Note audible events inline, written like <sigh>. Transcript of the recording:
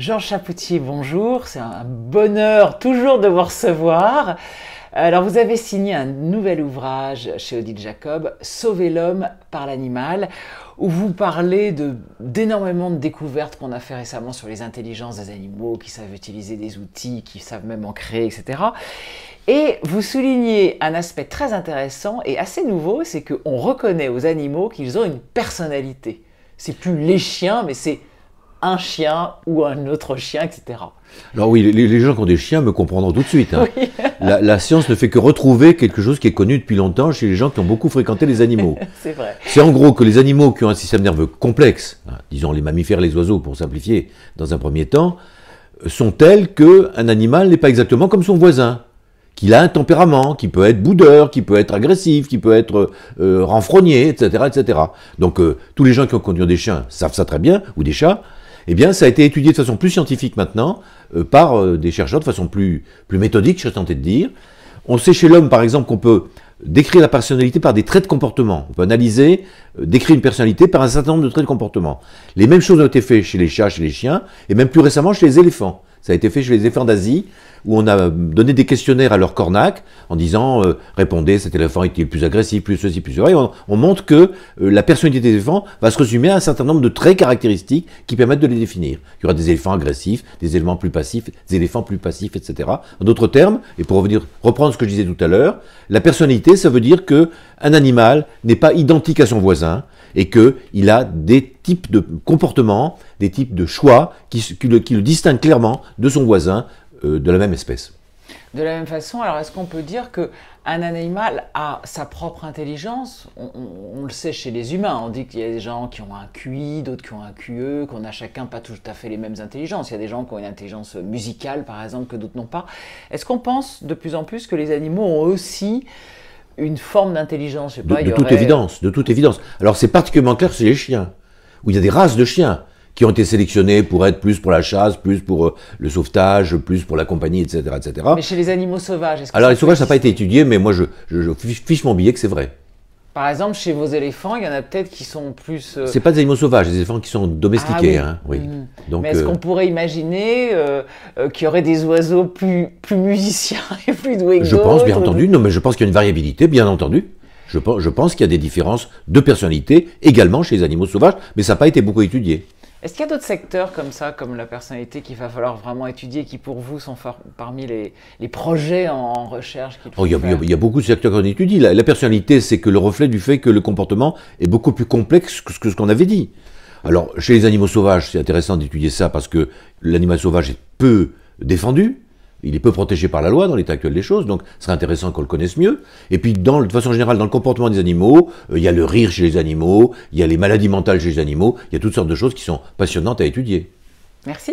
Jean Chapoutier, bonjour. C'est un bonheur toujours de vous recevoir. Alors, vous avez signé un nouvel ouvrage chez Odile Jacob, Sauver l'homme par l'animal, où vous parlez d'énormément de, découvertes qu'on a fait récemment sur les intelligences des animaux, qui savent utiliser des outils, qui savent même en créer, etc. Et vous soulignez un aspect très intéressant et assez nouveau, c'est qu'on reconnaît aux animaux qu'ils ont une personnalité. C'est plus les chiens, mais c'est un chien ou un autre chien, etc. Alors oui, les, gens qui ont des chiens me comprendront tout de suite. Hein. <laughs> La, science ne fait que retrouver quelque chose qui est connu depuis longtemps chez les gens qui ont beaucoup fréquenté les animaux. <laughs> C'est vrai. C'est en gros que les animaux qui ont un système nerveux complexe, hein, disons les mammifères, les oiseaux pour simplifier dans un premier temps, euh, sont tels qu'un animal n'est pas exactement comme son voisin qu'il a un tempérament, qu'il peut être boudeur, qu'il peut être agressif, qu'il peut être euh, euh, renfrogné, etc., etc. Donc tous les gens qui ont conduit des chiens savent ça très bien, ou des chats eh bien, ça a été étudié de façon plus scientifique maintenant euh, par euh, des chercheurs, de façon plus, plus méthodique, je serais tenté de dire. On sait chez l'homme, par exemple, qu'on peut décrire la personnalité par des traits de comportement. On peut analyser, euh, décrire une personnalité par un certain nombre de traits de comportement. Les mêmes choses ont été faites chez les chats, chez les chiens, et même plus récemment chez les éléphants. Ça a été fait chez les éléphants d'Asie, où on a donné des questionnaires à leur cornac en disant euh, répondez, cet éléphant est-il plus agressif, plus ceci, plus cela. on, montre que euh, la personnalité des éléphants va se résumer à un certain nombre de traits caractéristiques qui permettent de les définir. Il y aura des éléphants agressifs, des éléphants plus passifs, des éléphants plus passifs, etc. En d'autres termes, et pour revenir reprendre ce que je disais tout à l'heure, la personnalité, ça veut dire que un animal n'est pas identique à son voisin, et qu'il a des types de comportements, des types de choix qui, qui, le, distinguent clairement de son voisin euh, de la même espèce. De la même façon, alors est-ce qu'on peut dire que un animal a sa propre intelligence on, on, le sait chez les humains, on dit qu'il y a des gens qui ont un QI, d'autres qui ont un QE, qu'on a chacun pas tout à fait les mêmes intelligences. Il y a des gens qui ont une intelligence musicale par exemple que d'autres n'ont pas. Est-ce qu'on pense de plus en plus que les animaux ont aussi une forme d'intelligence. je De, pas, de toute évidence, de toute évidence. Alors c'est particulièrement clair chez les chiens, où il y a des races de chiens qui ont été sélectionnés pour être plus pour la chasse, plus pour euh, le sauvetage, plus pour la compagnie, etc. etc. Mais chez les animaux sauvages, est-ce que Alors les sauvages, ça n'a pas été étudié, mais moi je fiche mon billet que c'est vrai. Par exemple, chez vos éléphants, il y en a peut-être qui sont plus. Ce euh, C'est pas des animaux sauvages, des éléphants qui sont domestiqués. Ah hein, mm. Mais est-ce euh, qu'on pourrait imaginer euh, qu'il y aurait des oiseaux plus, plus musiciens <laughs> et plus doués Je pense, bien entendu. Non, mais je pense qu'il y a une variabilité, bien entendu. Je, je pense qu'il y a des différences de personnalité également chez les animaux sauvages, mais ça n'a pas été beaucoup étudié. Est-ce qu'il y a d'autres secteurs comme ça, comme la personnalité, qu'il va falloir vraiment étudier, qui pour vous sont parmi les, projets en, recherche oh, il, y a, beaucoup de secteurs qu'on étudie. La, personnalité, c'est que le reflet du fait que le comportement est beaucoup plus complexe que ce qu'on avait dit. Alors, chez les animaux sauvages, c'est intéressant d'étudier ça parce que l'animal sauvage est peu défendu. Il est peu protégé par la loi dans l'état actuel des choses, donc ce serait intéressant qu'on le connaisse mieux. Et puis, dans, de façon générale, dans le comportement des animaux, euh, il y a le rire chez les animaux, il y a les maladies mentales chez les animaux, il y a toutes sortes de choses qui sont passionnantes à étudier. Merci.